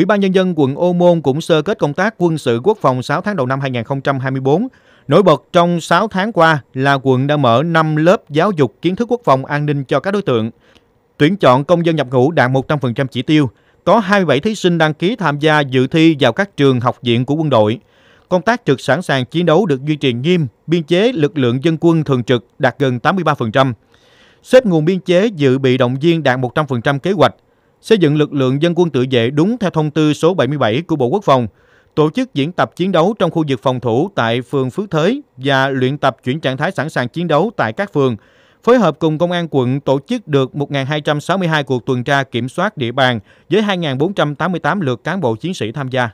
Ủy ban Nhân dân quận Ô Môn cũng sơ kết công tác quân sự quốc phòng 6 tháng đầu năm 2024. Nổi bật trong 6 tháng qua là quận đã mở 5 lớp giáo dục kiến thức quốc phòng an ninh cho các đối tượng. Tuyển chọn công dân nhập ngũ đạt 100% chỉ tiêu. Có 27 thí sinh đăng ký tham gia dự thi vào các trường học viện của quân đội. Công tác trực sẵn sàng chiến đấu được duy trì nghiêm, biên chế lực lượng dân quân thường trực đạt gần 83%. Xếp nguồn biên chế dự bị động viên đạt 100% kế hoạch, xây dựng lực lượng dân quân tự vệ đúng theo thông tư số 77 của Bộ Quốc phòng, tổ chức diễn tập chiến đấu trong khu vực phòng thủ tại phường Phước Thới và luyện tập chuyển trạng thái sẵn sàng chiến đấu tại các phường, phối hợp cùng Công an quận tổ chức được 1.262 cuộc tuần tra kiểm soát địa bàn với 2.488 lượt cán bộ chiến sĩ tham gia.